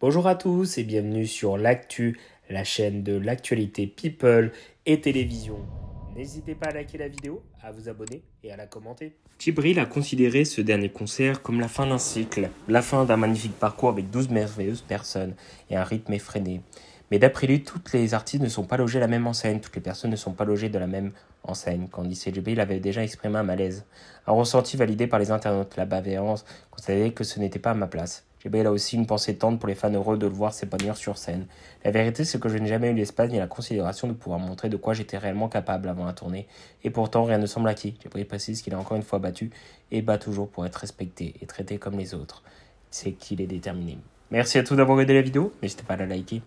Bonjour à tous et bienvenue sur l'actu, la chaîne de l'actualité people et télévision. N'hésitez pas à liker la vidéo, à vous abonner et à la commenter. Tibril a considéré ce dernier concert comme la fin d'un cycle, la fin d'un magnifique parcours avec 12 merveilleuses personnes et un rythme effréné. Mais d'après lui, toutes les artistes ne sont pas logées à la même enseigne, toutes les personnes ne sont pas logées de la même enseigne. Quand il avait déjà exprimé un malaise, un ressenti validé par les internautes, la bavéance, considéré que ce n'était pas à ma place. J'ai eh bien là aussi une pensée tendre pour les fans heureux de le voir s'épanouir sur scène. La vérité, c'est que je n'ai jamais eu l'espace ni la considération de pouvoir montrer de quoi j'étais réellement capable avant la tournée, et pourtant rien ne semble acquis. J'ai précise qu'il a encore une fois battu, et bat toujours pour être respecté et traité comme les autres. C'est qu'il est déterminé. Merci à tous d'avoir aidé la vidéo, n'hésitez pas à la liker.